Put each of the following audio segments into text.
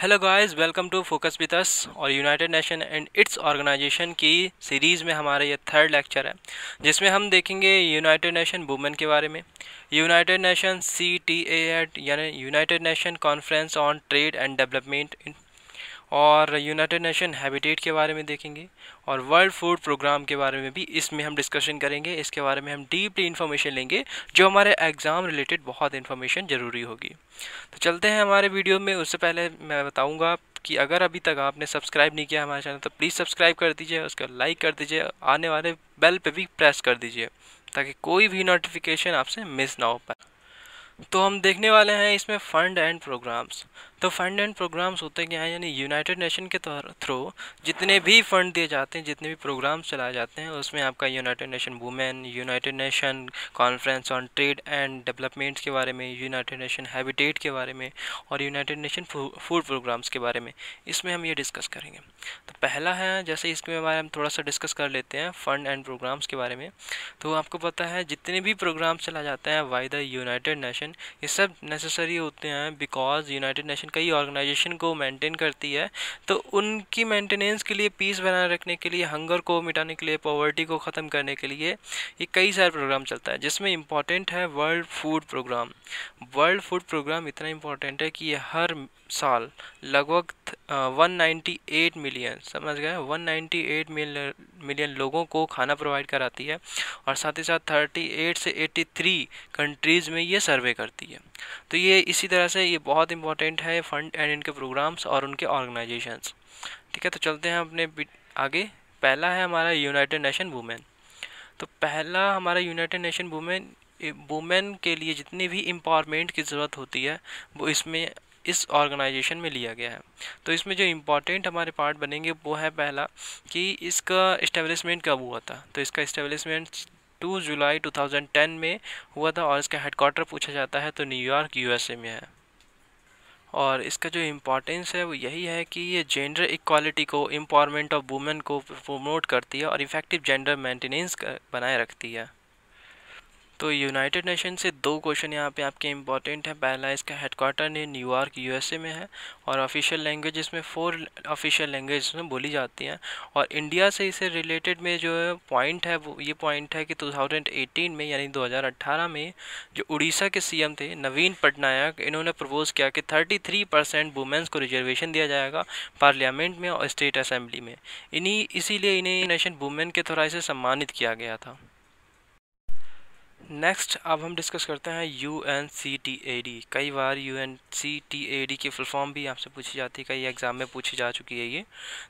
hello guys welcome to focus with us और united nation and its organisation की सीरीज़ में हमारा ये थर्ड लेक्चर है जिसमें हम देखेंगे यूनाइटेड नेशन वुमेन के बारे में United nation C T A D यानी united nation conference on trade and development in और यूनाइटेड नेशन हैबिटेट के बारे में देखेंगे और वर्ल्ड फूड प्रोग्राम के बारे में भी इसमें हम डिस्कशन करेंगे इसके बारे में हम डीपली इन्फॉर्मेशन लेंगे जो हमारे एग्ज़ाम रिलेटेड बहुत इन्फॉर्मेशन ज़रूरी होगी तो चलते हैं हमारे वीडियो में उससे पहले मैं बताऊँगा कि अगर अभी तक आपने सब्सक्राइब नहीं किया हमारे चैनल तो प्लीज़ सब्सक्राइब कर दीजिए उसका लाइक कर दीजिए आने वाले बेल पर भी प्रेस कर दीजिए ताकि कोई भी नोटिफिकेशन आपसे मिस ना हो पाए तो हम देखने वाले हैं इसमें फ़ंड एंड प्रोग्राम्स तो फंड एंड प्रोग्राम्स होते क्या हैं यानी यूनाइटेड नेशन के थ्रू जितने भी फंड दिए जाते हैं जितने भी प्रोग्राम्स चलाए जाते हैं उसमें आपका united nation women united nation conference on trade and developments के बारे में यूनाइटेड नेशन हैबिटेट के बारे में और यूनाइटेड नेशन फूड प्रोग्राम्स के बारे में इसमें हम ये डिस्कस करेंगे तो पहला है जैसे इसके बारे में थोड़ा सा डिस्कस कर लेते हैं फंड एंड प्रोग्राम्स के बारे में तो आपको पता है जितने भी प्रोग्राम्स चलाए जाते हैं वाई द यूनाइटेड नेशन ये सब नेसेसरी होते हैं बिकॉज यूनाइटेड नेशन ऑर्गेनाइजेशन कई ऑर्गेनाइजेशन को मेंटेन करती है तो उनकी मेंटेनेंस के लिए पीस बनाए रखने के लिए हंगर को मिटाने के लिए पॉवर्टी को ख़त्म करने के लिए ये कई सारे प्रोग्राम चलता है जिसमें इम्पॉर्टेंट है world food programme world food programme इतना इम्पॉर्टेंट है कि ये हर साल लगभग 198 मिलियन समझ गए 198 मिलियन लोगों को खाना प्रोवाइड कराती है और साथ ही साथ 38 से 83 कंट्रीज़ में ये सर्वे करती है तो ये इसी तरह से ये बहुत इंपॉर्टेंट है फंड एंड इनके प्रोग्राम्स और उनके ऑर्गेनाइजेशंस ठीक है तो चलते हैं अपने आगे पहला है हमारा यूनाइटेड नेशन वूमेन तो पहला हमारा यूनाइटेड नेशन वूमेन वुमेन के लिए जितनी भी एम्पावरमेंट की ज़रूरत होती है वो इसमें इस ऑर्गेनाइजेशन में लिया गया है तो इसमें जो इम्पोर्टेंट हमारे पार्ट बनेंगे वो है पहला कि इसका इस्टेब्लिशमेंट कब हुआ था तो इसका इस्टेब्लिशमेंट टू जुलाई 2010 में हुआ था और इसका हेडकोार्टर पूछा जाता है तो न्यूयॉर्क यूएसए में है और इसका जो इम्पोर्टेंस है वो यही है कि ये जेंडर इक्वालिटी को एम्पावरमेंट ऑफ वुमेन को प्रमोट करती है और इफ़ेक्टिव जेंडर मेंटेनेंस बनाए रखती है तो यूनाइटेड नेशन से दो क्वेश्चन यहाँ पे आपके इंपॉर्टेंट हैं पहला इसका हेडक्वार्टर न्यूयॉर्क यूएसए में है और ऑफिशियल लैंग्वेज इसमें फोर ऑफिशियल लैंग्वेज इसमें बोली जाती हैं और इंडिया से इसे रिलेटेड में जो है पॉइंट है वो ये पॉइंट है कि 2018 में यानी 2018 में जो उड़ीसा के सी थे नवीन पटनायक इन्होंने प्रपोज़ किया कि थ्री परसेंट को रिजर्वेशन दिया जाएगा पार्लियामेंट में और स्टेट असम्बली में इन्हीं इसीलिए इन्हें नेशन वुमेन के थोड़ा इसे सम्मानित किया गया था नेक्स्ट अब हम डिस्कस करते हैं U N C T A D कई बार U N C T A D की फुल फॉर्म भी आपसे पूछी जाती है कई एग्ज़ाम में पूछी जा चुकी है ये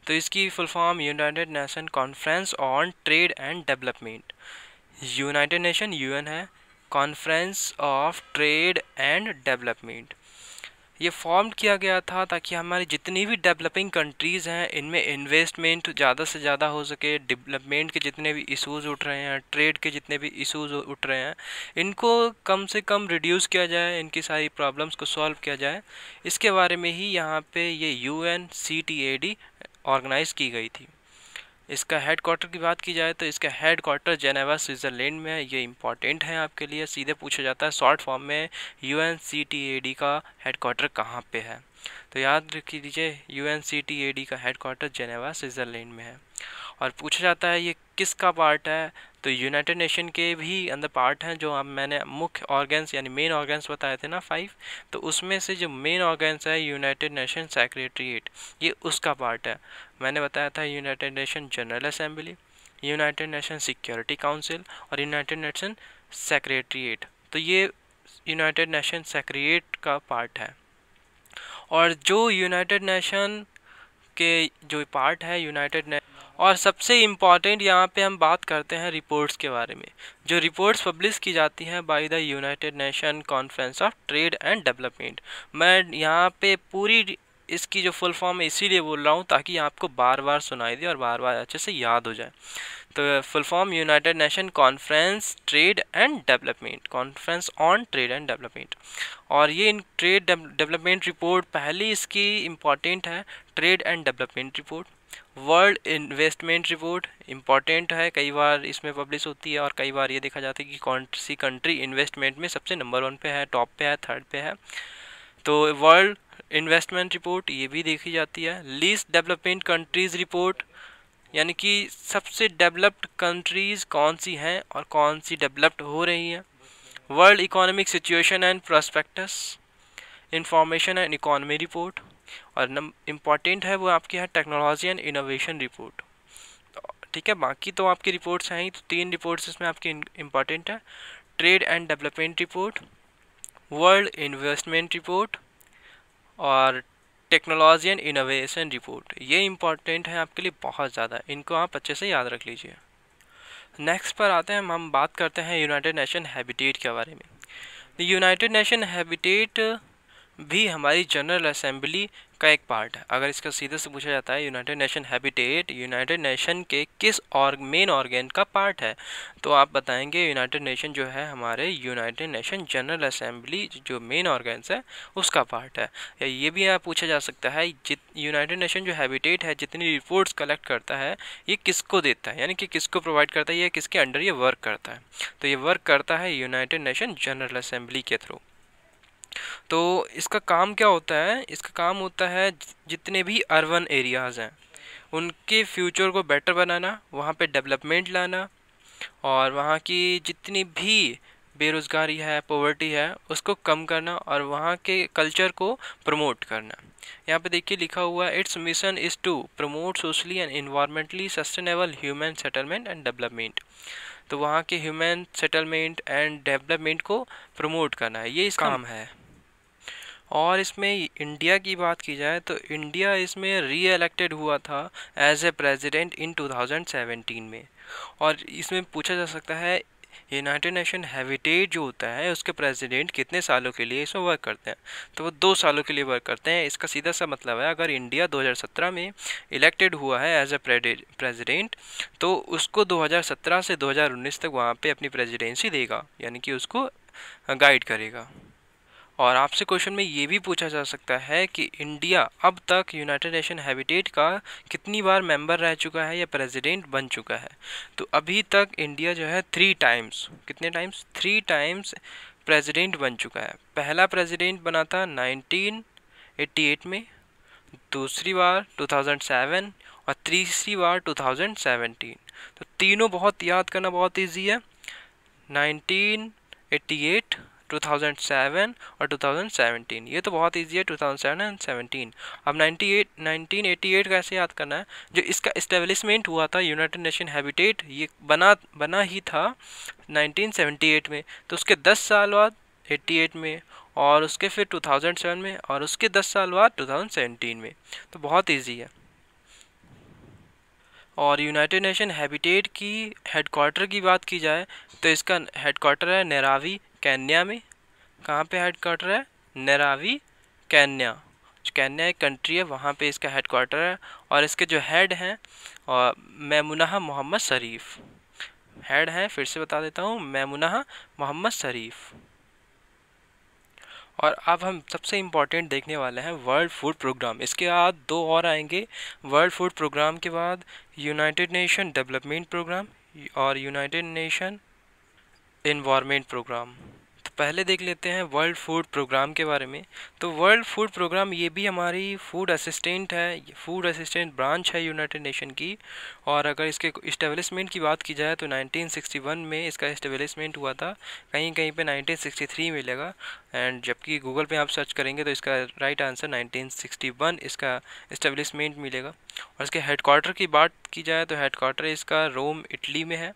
तो इसकी full form united nation conference on trade and development united nation U N है conference of trade and development ये फॉर्म किया गया था ताकि हमारी जितनी भी डेवलपिंग कंट्रीज़ हैं इनमें इन्वेस्टमेंट ज़्यादा से ज़्यादा हो सके डेवलपमेंट के जितने भी इश्यूज उठ रहे हैं ट्रेड के जितने भी इश्यूज उठ रहे हैं इनको कम से कम रिड्यूस किया जाए इनकी सारी प्रॉब्लम्स को सॉल्व किया जाए इसके बारे में ही यहाँ पे ये U N C T A D organise की गई थी इसका हेड क्वार्टर की बात की जाए तो इसका हेड क्वार्टर जेनेवा स्विट्ज़रलैंड में है ये इंपॉर्टेंट है आपके लिए सीधे पूछा जाता है शॉर्ट फॉर्म में U N C T A D का हेड क्वार्टर कहाँ पर है तो याद रख दीजिए U N C T A D का हेड क्वार्टर जेनेवा स्विट्ज़रलैंड में है और पूछा जाता है ये किसका पार्ट है तो यूनाइटेड नेशन के भी अंदर पार्ट हैं जो हम मैंने मुख्य ऑर्गन्स यानी मेन ऑर्गन्स बताए थे ना फाइव तो उसमें से जो मेन ऑर्गन्स है यूनाइटेड नेशन सेक्रेटरीट ये उसका पार्ट है मैंने बताया था united nation general assembly united nation security council और यूनाइटेड नेशन सेक्रेटरीट तो ये यूनाइटेड नेशन सेक्रेट का पार्ट है और जो यूनाइटेड नेशन के जो पार्ट है यूनाइटेड और सबसे इम्पॉर्टेंट यहाँ पे हम बात करते हैं रिपोर्ट्स के बारे में जो रिपोर्ट्स पब्लिश की जाती हैं by the united nation conference of trade and development मैं यहाँ पे पूरी इसकी जो फुल फॉर्म है इसीलिए बोल रहा हूँ ताकि आपको बार बार सुनाई दे और बार बार अच्छे से याद हो जाए तो full form united nation conference trade and development conference on trade and development और ये इन ट्रेड डेवलपमेंट रिपोर्ट पहली इसकी इम्पॉर्टेंट है trade and development report world investment report important है कई बार इसमें पब्लिश होती है और कई बार ये देखा जाता है कि कौन सी कंट्री इन्वेस्टमेंट में सबसे नंबर वन पे है टॉप पे है थर्ड पे है तो वर्ल्ड इन्वेस्टमेंट रिपोर्ट ये भी देखी जाती है लीस्ट डेवलपमेंट कंट्रीज़ रिपोर्ट यानी कि सबसे डेवलप्ड कंट्रीज़ कौन सी हैं और कौन सी डेवलप्ड हो रही हैं world economic situation and prospects information and economy report और नम इम्पॉर्टेंट है वो आपके यहाँ टेक्नोलॉजी एंड इनोवेशन रिपोर्ट ठीक है बाकी तो आपकी रिपोर्ट्स हैं ही तो तीन रिपोर्ट्स इसमें आपकी इम्पॉर्टेंट है trade and development report world investment report और टेक्नोलॉजी एंड इनोवेशन रिपोर्ट ये इंपॉर्टेंट है आपके लिए बहुत ज़्यादा इनको आप अच्छे से याद रख लीजिए नेक्स्ट पर आते हैं हम बात करते हैं यूनाइटेड नेशन हैबिटेट के बारे में यूनाइटेड नेशन हैबिटेट भी हमारी जनरल असेंबली का एक पार्ट है अगर इसका सीधे से पूछा जाता है United nation habitat united nation के किस और मेन ऑर्गेन का पार्ट है तो आप बताएंगे यूनाइटेड नेशन जो है हमारे यूनाइटेड नेशन जनरल असेंबली जो मेन ऑर्गेन्स है उसका पार्ट है या ये भी यहाँ पूछा जा सकता है जित यूनाइटेड नेशन जो हैबिटेट है जितनी रिपोर्ट्स कलेक्ट करता है ये किसको देता है यानी कि किसको प्रोवाइड करता है या किसके अंडर ये वर्क करता है तो ये वर्क करता है यूनाइटेड नेशन जनरल असेंबली के थ्रू तो इसका काम क्या होता है इसका काम होता है जितने भी अर्बन एरियाज़ हैं उनके फ्यूचर को बेटर बनाना वहाँ पे डेवलपमेंट लाना और वहाँ की जितनी भी बेरोज़गारी है पॉवर्टी है उसको कम करना और वहाँ के कल्चर को प्रमोट करना यहाँ पे देखिए लिखा हुआ है its mission is to promote socially and environmentally sustainable human settlement and development तो वहाँ के ह्यूमन सेटलमेंट एंड डेवलपमेंट को प्रमोट करना है ये इस काम है और इसमें इंडिया की बात की जाए तो इंडिया इसमें री एलेक्टेड हुआ था एज ए प्रेसिडेंट इन 2017 में और इसमें पूछा जा सकता है यूनाइटेड नेशन हैबिटेट जो होता है उसके प्रेसिडेंट कितने सालों के लिए इसमें वर्क करते हैं तो वो दो सालों के लिए वर्क करते हैं इसका सीधा सा मतलब है अगर इंडिया 2017 में इलेक्टेड हुआ है एज ए प्रेसिडेंट तो उसको 2017 से 2019 तक वहाँ पे अपनी प्रेसिडेंसी देगा यानी कि उसको गाइड करेगा और आपसे क्वेश्चन में ये भी पूछा जा सकता है कि इंडिया अब तक यूनाइटेड नेशन हैबिटेट का कितनी बार मेंबर रह चुका है या प्रेसिडेंट बन चुका है तो अभी तक इंडिया जो है थ्री टाइम्स कितने टाइम्स थ्री टाइम्स प्रेसिडेंट बन चुका है पहला प्रेसिडेंट बना था 1988 में दूसरी बार 2007 और तीसरी बार 2017 तो तीनों बहुत याद करना बहुत ईजी है एट 2007 और 2017 ये तो बहुत ईजी है 2007 एंड सेवनटीन अब एट का कैसे याद करना है जो इसका इस्टेब्लिशमेंट हुआ था यूनाइटेड नेशन हैबिटेट ये बना बना ही था 1978 में तो उसके 10 साल बाद 88 में और उसके फिर 2007 में और उसके 10 साल बाद 2017 में तो बहुत इजी है और यूनाइटेड नेशन हैबिटेट की हेडकोार्टर की बात की जाए तो इसका हेडकोार्टर है नेरावी कैन्या में कहाँ पे हेड क्वार्टर है नरावी कैन्या जो एक कंट्री है वहाँ पे इसका हेड क्वार्टर है और इसके जो हेड हैं और मैमुना मोहम्मद शरीफ हेड हैं फिर से बता देता हूँ मैमुना मोहम्मद शरीफ और अब हम सबसे इम्पॉर्टेंट देखने वाले हैं वर्ल्ड फूड प्रोग्राम इसके बाद दो और आएंगे वर्ल्ड फूड प्रोग्राम के बाद यूनाइटेड नेशन डेवलपमेंट प्रोग्राम और यूनाइटेड नेशन इन्वामेंट प्रोग्राम पहले देख लेते हैं वर्ल्ड फूड प्रोग्राम के बारे में तो वर्ल्ड फूड प्रोग्राम ये भी हमारी फूड असिस्टेंट है फूड असिस्टेंट ब्रांच है यूनाइटेड नेशन की और अगर इसके इस्टेब्लिशमेंट की बात की जाए तो 1961 में इसका इस्टेब्लिशमेंट हुआ था कहीं कहीं पे 1963 मिलेगा एंड जबकि गूगल पे आप सर्च करेंगे तो इसका राइट आंसर नाइनटीन इसका इस्टेब्लिशमेंट मिलेगा और इसके हेडकोार्टर की बात की जाए तो हेडकोार्टर इसका रोम इटली में है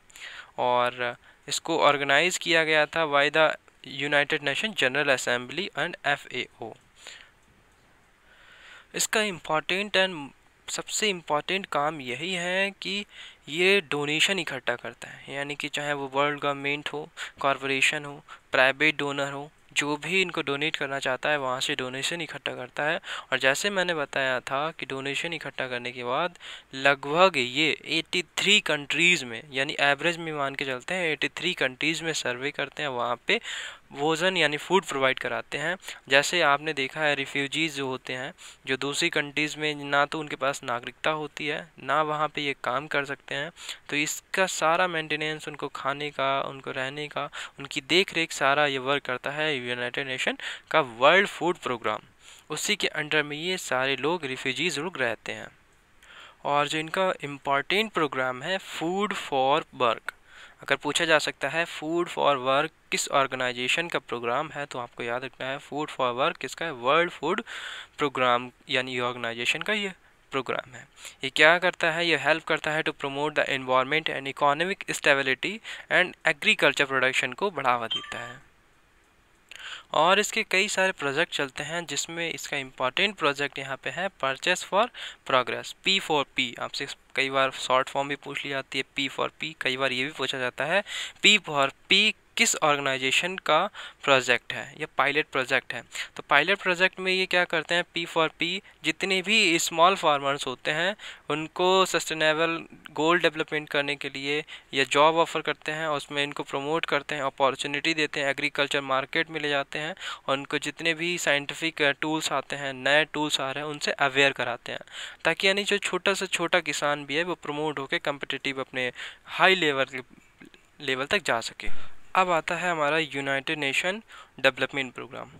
और इसको ऑर्गेनाइज़ किया गया था by the united nation general assembly and FAO इसका इम्पॉर्टेंट एंड सबसे इम्पॉर्टेंट काम यही है कि ये डोनेशन इकट्ठा करता है यानी कि चाहे वो वर्ल्ड गवर्नमेंट हो कॉरपोरेशन हो प्राइवेट डोनर हो जो भी इनको डोनेट करना चाहता है वहाँ से डोनेशन इकट्ठा करता है और जैसे मैंने बताया था कि डोनेशन इकट्ठा करने के बाद लगभग ये 83 कंट्रीज़ में यानी एवरेज में मान के चलते हैं 83 कंट्रीज़ में सर्वे करते हैं वहाँ पे भोजन यानी फूड प्रोवाइड कराते हैं जैसे आपने देखा है रिफ्यूजीज़ जो होते हैं जो दूसरी कंट्रीज़ में ना तो उनके पास नागरिकता होती है ना वहाँ पे ये काम कर सकते हैं तो इसका सारा मेंटेनेंस उनको खाने का उनको रहने का उनकी देख रेख सारा ये वर्क करता है यूनाइटेड नेशन का वर्ल्ड फूड प्रोग्राम उसी के अंडर में ये सारे लोग रिफ्यूजीज़ रुक रहते हैं और जो इनका इम्पॉर्टेंट प्रोग्राम है फूड फॉर वर्क अगर पूछा जा सकता है फूड फॉर वर्क किस ऑर्गेनाइजेशन का प्रोग्राम है तो आपको याद रखना है फूड फॉर वर्क किसका है वर्ल्ड फूड प्रोग्राम यानी ऑर्गेनाइजेशन का ये प्रोग्राम है ये क्या करता है ये हेल्प करता है to promote the environment and economic stability and agriculture production को बढ़ावा देता है और इसके कई सारे प्रोजेक्ट चलते हैं जिसमें इसका इम्पॉर्टेंट प्रोजेक्ट यहाँ पे है purchase for progress P for P आपसे कई बार शॉर्ट फॉर्म भी पूछ ली जाती है पी फॉर पी कई बार ये भी पूछा जाता है पी फॉर पी किस ऑर्गेनाइजेशन का प्रोजेक्ट है या पायलट प्रोजेक्ट है तो पायलट प्रोजेक्ट में ये क्या करते हैं पी फॉर पी जितने भी स्मॉल फार्मर्स होते हैं उनको सस्टेनेबल गोल डेवलपमेंट करने के लिए या जॉब ऑफर करते हैं उसमें इनको प्रमोट करते हैं अपॉर्चुनिटी देते हैं एग्रीकल्चर मार्केट में ले जाते हैं और उनको जितने भी साइंटिफिक टूल्स uh, आते हैं नए टूल्स आ रहे हैं उनसे अवेयर कराते हैं ताकि यानी जो छोटा से छोटा किसान भी है वो प्रमोट होकर कम्पिटिटिव अपने हाई लेवल लेवल तक जा सके अब आता है हमारा यूनाइटेड नेशन डेवलपमेंट प्रोग्राम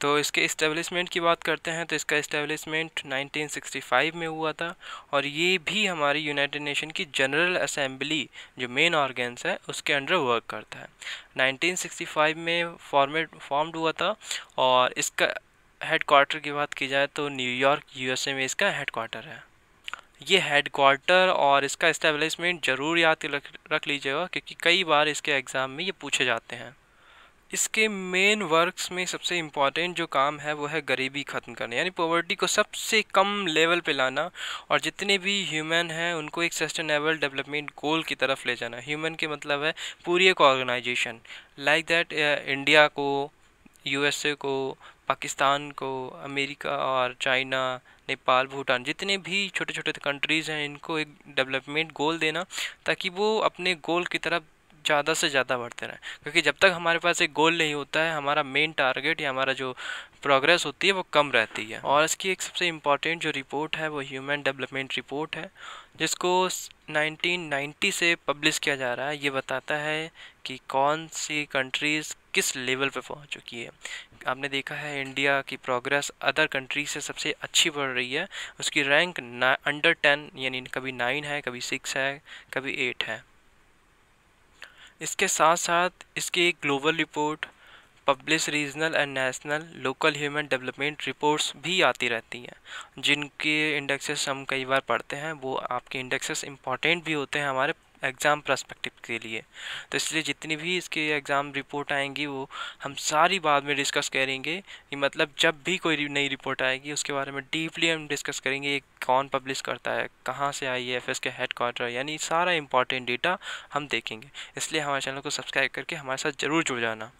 तो इसके इस्टेब्लिशमेंट की बात करते हैं तो इसका इस्टेब्लिशमेंट 1965 में हुआ था और ये भी हमारी यूनाइटेड नेशन की जनरल असेंबली जो मेन ऑर्गेन्स है उसके अंडर वर्क करता है 1965 में फॉर्मेट फॉर्म्ड हुआ था और इसका हेड क्वार्टर की बात की जाए तो न्यूयॉर्क यूएसए में इसका हेड क्वार्टर है ये हेड क्वार्टर और इसका इस्टेब्लिशमेंट ज़रूर याद रख लीजिएगा क्योंकि कई बार इसके एग्ज़ाम में ये पूछे जाते हैं इसके मेन वर्क्स में सबसे इम्पॉर्टेंट जो काम है वो है गरीबी ख़त्म करना यानी पॉवर्टी को सबसे कम लेवल पे लाना और जितने भी ह्यूमन हैं उनको एक सस्टेनेबल डेवलपमेंट गोल की तरफ ले जाना ह्यूमन के मतलब है पूरी एक ऑर्गेनाइजेशन लाइक दैट इंडिया को यूएसए को पाकिस्तान को अमेरिका और चाइना नेपाल भूटान जितने भी छोटे छोटे कंट्रीज़ हैं इनको एक डेवलपमेंट गोल देना ताकि वो अपने गोल की तरफ ज़्यादा से ज़्यादा बढ़ते रहें क्योंकि जब तक हमारे पास एक गोल नहीं होता है हमारा मेन टारगेट या हमारा जो प्रोग्रेस होती है वो कम रहती है और इसकी एक सबसे इम्पॉर्टेंट जो रिपोर्ट है वो ह्यूमन डेवलपमेंट रिपोर्ट है जिसको 1990 से पब्लिश किया जा रहा है ये बताता है कि कौन सी कंट्रीज़ किस लेवल पे पहुंच चुकी है आपने देखा है इंडिया की प्रोग्रेस अदर कंट्री से सबसे अच्छी बढ़ रही है उसकी रैंक अंडर टेन यानी कभी नाइन है कभी सिक्स है कभी एट है इसके साथ साथ इसकी एक global report publish regional and national local human development reports भी आती रहती हैं जिनके इंडेक्सेस हम कई बार पढ़ते हैं वो आपके इंडेक्सेस इंपॉर्टेंट भी होते हैं हमारे एग्ज़ाम प्रस्पेक्टिव के लिए तो इसलिए जितनी भी इसकी एग्ज़ाम रिपोर्ट आएंगी वो हम सारी बाद में डिस्कस करेंगे कि मतलब जब भी कोई नई रिपोर्ट आएगी उसके बारे में डीपली हम डिस्कस करेंगे ये कौन पब्लिश करता है कहाँ से आई है एफ एस के हेड क्वार्टर यानी सारा इंपॉर्टेंट डेटा हम देखेंगे इसलिए हमारे चैनल को सब्सक्राइब करके हमारे साथ ज़रूर जुड़ जाना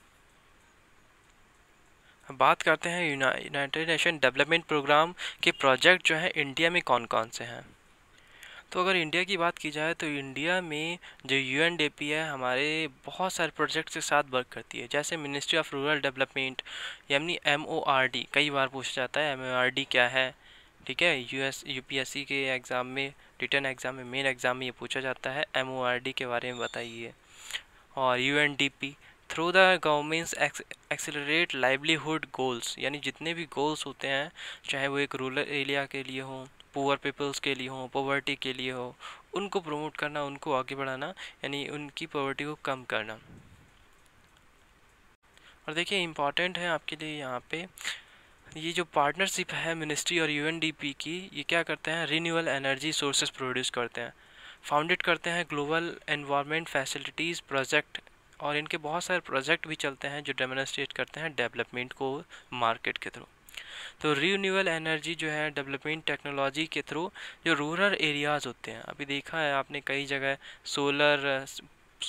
बात करते हैं यूनाइटेड नेशन डेवलपमेंट प्रोग्राम के प्रोजेक्ट जो हैं इंडिया में कौन कौन से हैं तो अगर इंडिया की बात की जाए तो इंडिया में जो यू है हमारे बहुत सारे प्रोजेक्ट्स के साथ वर्क करती है जैसे मिनिस्ट्री ऑफ रूरल डेवलपमेंट यानी एम कई बार पूछा जाता है एम क्या है ठीक है U U S P S C के एग्ज़ाम में रिटर्न एग्ज़ाम में मेन एग्ज़ाम में ये पूछा जाता है एम के बारे में बताइए और U N D P through the governments accelerate livelihood goals यानी जितने भी गोल्स होते हैं चाहे वो एक रूरल एरिया के लिए हों पुअर पीपल्स के लिए हो पॉवर्टी के लिए हो उनको प्रमोट करना उनको आगे बढ़ाना यानी उनकी पॉवर्टी को कम करना और देखिए इम्पॉर्टेंट है आपके लिए यहाँ पे ये जो पार्टनरशिप है मिनिस्ट्री और यूएनडीपी की ये क्या करते हैं रिन्यूअल एनर्जी सोर्सेज प्रोड्यूस करते हैं फाउंडेड करते हैं ग्लोबल एनवायरनमेंट फैसिलिटीज़ प्रोजेक्ट और इनके बहुत सारे प्रोजेक्ट भी चलते हैं जो डेमोनस्ट्रेट करते हैं डेवलपमेंट को मार्केट के थ्रू तो रीनीवल एनर्जी जो है डेवलपमेंट टेक्नोलॉजी के थ्रू जो रूरल एरियाज़ होते हैं अभी देखा है आपने कई जगह सोलर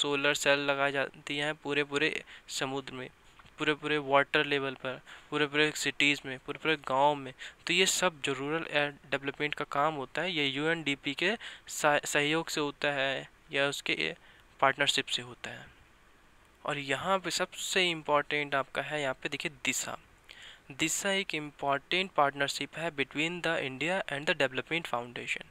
सोलर सेल लगाई जाती हैं पूरे पूरे समुद्र में पूरे पूरे वाटर लेवल पर पूरे पूरे सिटीज़ में पूरे पूरे गांव में तो ये सब जो रूरल डेवलपमेंट का काम होता है ये यूएनडीपी के सहयोग से होता है या उसके पार्टनरशिप से होता है और यहाँ पे सबसे इम्पॉर्टेंट आपका है यहाँ पे देखिए दिशा दिशा एक इम्पॉर्टेंट पार्टनरशिप है between the India and the development foundation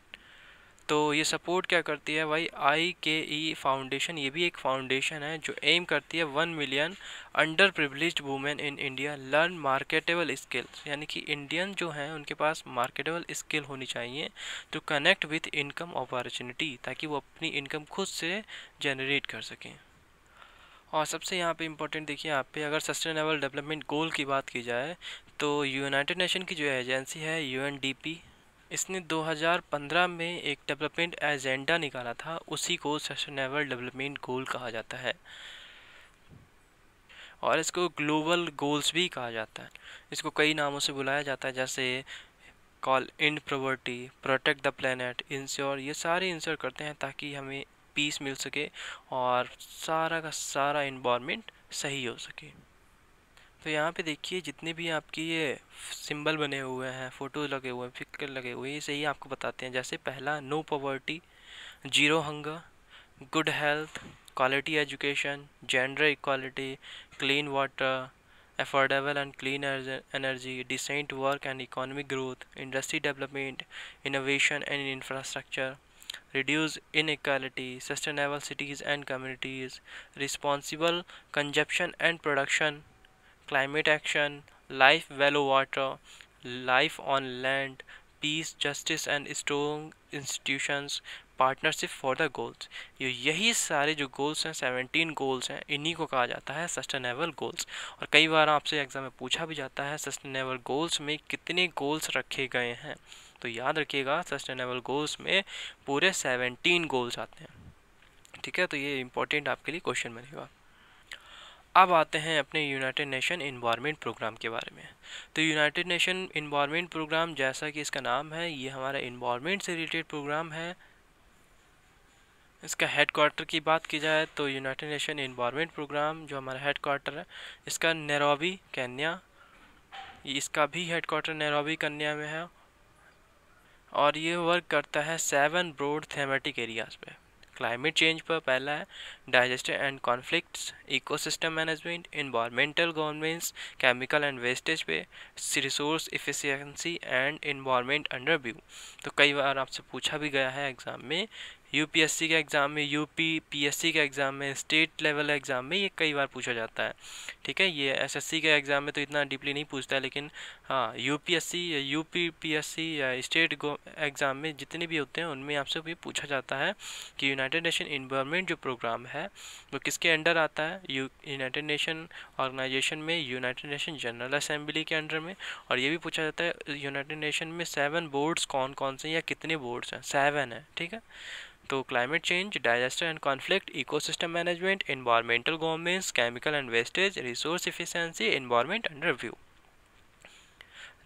तो ये सपोर्ट क्या करती है भाई आई के ई फाउंडेशन ये भी एक फाउंडेशन है जो एम करती है one million underprivileged women in India learn marketable skills यानी कि इंडियन जो हैं उनके पास मार्केटेबल स्किल होनी चाहिए to connect with income opportunity ताकि वो अपनी इनकम खुद से जनरेट कर सकें और सबसे यहाँ पे इम्पोर्टेंट देखिए यहाँ पे अगर सस्टेनेबल डेवलपमेंट गोल की बात की जाए तो यूनाइटेड नेशन की जो एजेंसी है यूएनडीपी इसने 2015 में एक डेवलपमेंट एजेंडा निकाला था उसी को सस्टेनेबल डेवलपमेंट गोल कहा जाता है और इसको ग्लोबल गोल्स भी कहा जाता है इसको कई नामों से बुलाया जाता है जैसे call end poverty protect the planet ensure ये सारे इंश्योर करते हैं ताकि हमें पीस मिल सके और सारा का सारा इन्वामेंट सही हो सके तो यहाँ पे देखिए जितने भी आपकी ये सिंबल बने हुए हैं फोटो लगे हुए हैं फिक्र लगे हुए हैं ये सही आपको बताते हैं जैसे पहला no poverty zero hunger good health quality education gender equality clean water affordable and clean energy decent work and economic growth industry development innovation and infrastructure reduce inequality, sustainable cities and communities, responsible consumption and production, climate action, life value water, life on land, peace, justice and strong institutions, partnership for the goals ये यही सारे जो goals हैं seventeen goals हैं इन्हीं को कहा जाता है सस्टेनेबल गोल्स और कई बार आपसे एग्ज़ाम में पूछा भी जाता है सस्टेनेबल गोल्स में कितने गोल्स रखे गए हैं तो याद रखिएगा सस्टेनेबल गोल्स में पूरे सेवनटीन गोल्स आते हैं ठीक है तो ये इंपॉर्टेंट आपके लिए क्वेश्चन बनेगा अब आते हैं अपने यूनाइटेड नेशन इन्वायरमेंट प्रोग्राम के बारे में तो यूनाइटेड नेशन इन्वायरमेंट प्रोग्राम जैसा कि इसका नाम है ये हमारा इन्वायरमेंट से रिलेटेड प्रोग्राम है इसका हेड क्वार्टर की बात की जाए तो यूनाइटेड नेशन इन्वायरमेंट प्रोग्राम जो हमारा हेड क्वार्टर है इसका नैरोबी कन्या इसका भी हेड क्वार्टर नैरोबी कन्या में है और ये वर्क करता है सेवन ब्रोड थेमेटिक एरियाज पे क्लाइमेट चेंज पर पहला है disaster and conflicts ecosystem management environmental governance chemical and wastage पे resource efficiency and environment under view तो कई बार आपसे पूछा भी गया है एग्ज़ाम में यूपीएससी के एग्ज़ाम में यूपी पीएससी के एग्ज़ाम में स्टेट लेवल एग्ज़ाम में ये कई बार पूछा जाता है ठीक है ये एसएससी के एग्ज़ाम में तो इतना डीपली नहीं पूछता है लेकिन हाँ यू या यू पीएससी या स्टेट एग्ज़ाम में जितने भी होते हैं उनमें आपसे भी पूछा जाता है कि यूनाइटेड नेशन इन्वायरमेंट जो प्रोग्राम है वो किसके अंडर आता है यूनाइटेड नेशन ऑर्गेनाइजेशन में यूनाइटेड नेशन जनरल असेंबली के अंडर में और ये भी पूछा जाता है यूनाइटेड नेशन में सेवन बोर्ड्स कौन कौन से या कितने बोर्ड्स हैं सेवन है ठीक है तो climate change disaster and conflict ecosystem management environmental governance chemical and wastage resource efficiency environment and review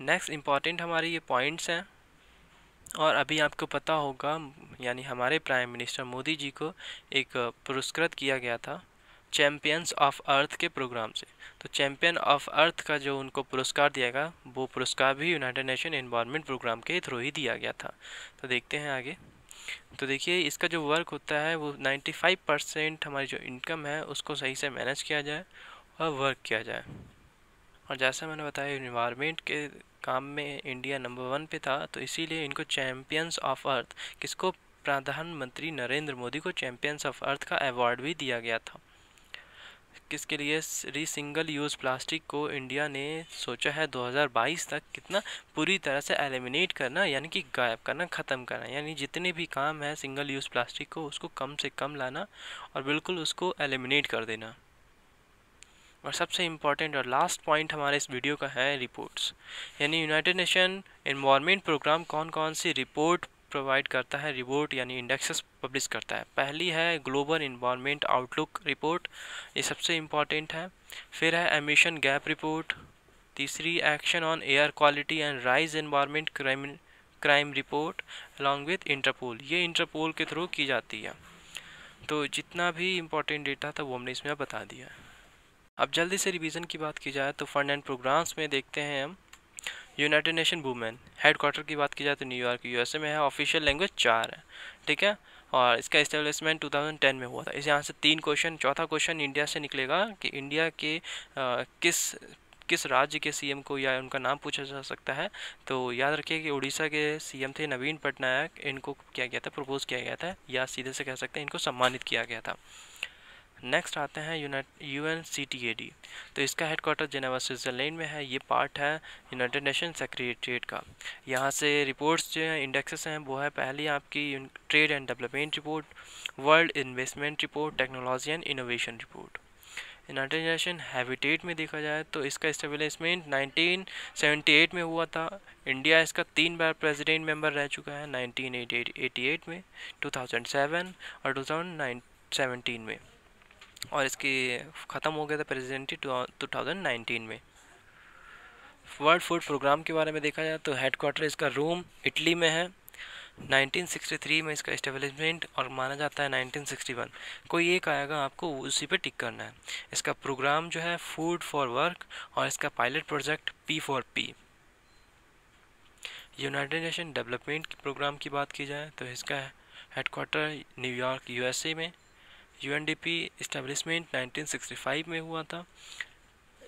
next important हमारे ये पॉइंट्स हैं और अभी आपको पता होगा यानी हमारे प्राइम मिनिस्टर मोदी जी को एक पुरस्कृत किया गया था चैम्पियंस ऑफ अर्थ के प्रोग्राम से तो चैम्पियन ऑफ अर्थ का जो उनको पुरस्कार दिया गया वो पुरस्कार भी यूनाइटेड नेशन इन्वायरमेंट प्रोग्राम के थ्रू ही दिया गया था तो देखते हैं आगे तो देखिए इसका जो वर्क होता है वो 95 परसेंट हमारी जो इनकम है उसको सही से मैनेज किया जाए और वर्क किया जाए और जैसा मैंने बताया इन्वायरमेंट के काम में इंडिया नंबर वन पे था तो इसीलिए इनको चैम्पियंस ऑफ अर्थ किसको प्रधानमंत्री नरेंद्र मोदी को चैम्पियंस ऑफ अर्थ का अवार्ड भी दिया गया था किसके लिए री सिंगल यूज़ प्लास्टिक को इंडिया ने सोचा है 2022 तक कितना पूरी तरह से एलिमिनेट करना यानी कि गायब करना ख़त्म करना यानी जितने भी काम है सिंगल यूज़ प्लास्टिक को उसको कम से कम लाना और बिल्कुल उसको एलिमिनेट कर देना और सबसे इम्पॉर्टेंट और लास्ट पॉइंट हमारे इस वीडियो का है रिपोर्ट्स यानी यूनाइटेड नेशन इन्वामेंट प्रोग्राम कौन कौन सी रिपोर्ट प्रोवाइड करता है रिपोर्ट यानी इंडेक्सेस पब्लिश करता है पहली है ग्लोबल इन्वामेंट आउटलुक रिपोर्ट ये सबसे इम्पॉर्टेंट है फिर है एमिशन गैप रिपोर्ट तीसरी action on air quality and rise environment crime crime report along with Interpol ये इंटरपोल के थ्रू की जाती है तो जितना भी इम्पोर्टेंट डेटा था वो हमने इसमें बता दिया अब जल्दी से रिवीजन की बात की जाए तो फंड एंड प्रोग्राम्स में देखते हैं हम यूनाइटेड नेशन वुमेन क्वार्टर की बात की जाए तो न्यूयॉर्क यूएसए में है ऑफिशियल लैंग्वेज चार है ठीक है और इसका इस्टेब्लिशमेंट 2010 में हुआ था इस यहाँ से तीन क्वेश्चन चौथा क्वेश्चन इंडिया से निकलेगा कि इंडिया के आ, किस किस राज्य के सीएम को या उनका नाम पूछा जा सकता है तो याद रखिए कि उड़ीसा के सीएम थे नवीन पटनायक इनको किया गया था प्रपोज किया गया था या सीधे से कह सकते हैं इनको सम्मानित किया गया था नेक्स्ट आते हैं unite U N C T A D तो इसका हेडकोार्टर जेनेवा स्विट्ज़रलैंड में है ये पार्ट है यूनाइटेड नेशन सेक्रेटरीट का यहाँ से रिपोर्ट्स जो हैं इंडेक्सेस हैं वो है पहली आपकी trade and development report world investment report technology and innovation report United nation habitat में देखा जाए तो इसका इस्टेब्लिशमेंट 1978 में हुआ था इंडिया इसका तीन बार प्रेसिडेंट मेंबर रह चुका है 1988 में 2007 और 2017 में और इसकी ख़त्म हो गया था प्रेजिडेंटी टू थाउजेंड नाइनटीन में वर्ल्ड फूड प्रोग्राम के बारे में देखा जाए तो हेडकोार्टर इसका रोम इटली में है 1963 में इसका इस्टेब्लिशमेंट और माना जाता है 1961 कोई एक आएगा आपको उसी पे टिक करना है इसका प्रोग्राम जो है फूड फॉर वर्क और इसका pilot project P for P United nation development programme की बात की जाए तो इसका हेडकोार्टर न्यूयॉर्क यूएसए में यूएनडीपी इस्टेब्लिशमेंट 1965 में हुआ था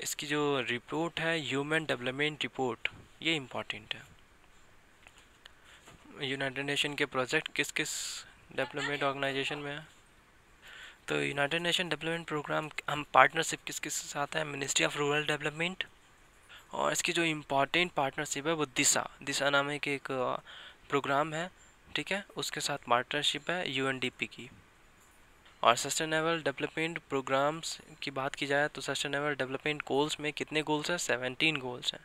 इसकी जो रिपोर्ट है ह्यूमन डेवलपमेंट रिपोर्ट ये इम्पॉर्टेंट है यूनाइटेड नेशन के प्रोजेक्ट किस किस डेवलपमेंट ऑर्गेनाइजेशन में है तो यूनाइटेड नेशन डेवलपमेंट प्रोग्राम हम पार्टनरशिप किस किस साथ है मिनिस्ट्री ऑफ रूरल डेवलपमेंट और इसकी जो इम्पॉर्टेंट पार्टनरशिप है वो दिशा दिशा नाम एक प्रोग्राम है ठीक है उसके साथ पार्टनरशिप है यूएनडीपी की और सस्टेनेबल डेवलपमेंट प्रोग्राम्स की बात की जाए तो सस्टेनेबल डेवलपमेंट गोल्स में कितने गोल्स हैं सेवनटीन गोल्स हैं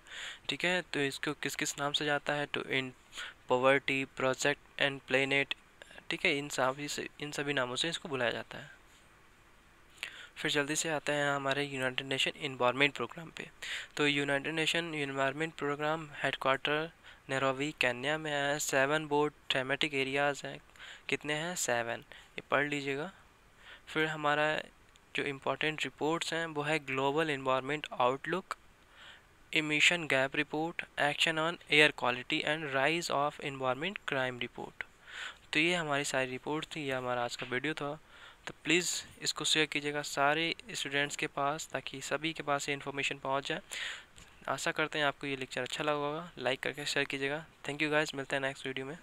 ठीक है तो इसको किस किस नाम से जाता है टू तो end poverty project and planet ठीक है इन सभी से इन सभी नामों से इसको बुलाया जाता है फिर जल्दी से आते हैं हमारे यूनाइटेड नेशन इन्वायरमेंट प्रोग्राम पे तो United Nation environment programme headquarter Nairobi Kenya में है सेवन बोर्ड थेमेटिक एरियाज़ हैं कितने हैं सेवन ये पढ़ लीजिएगा फिर हमारा जो इम्पोर्टेंट रिपोर्ट्स हैं वो है global environment outlook emission gap report action on air quality and rise of environment crime report तो ये हमारी सारी रिपोर्ट थी यह हमारा आज का वीडियो था तो प्लीज़ इसको शेयर कीजिएगा सारे स्टूडेंट्स के पास ताकि सभी के पास ये इन्फॉर्मेशन पहुँच जाए आशा करते हैं आपको ये लेक्चर अच्छा लगा होगा लाइक करके शेयर कीजिएगा थैंक यू गाइज मिलते हैं नेक्स्ट वीडियो में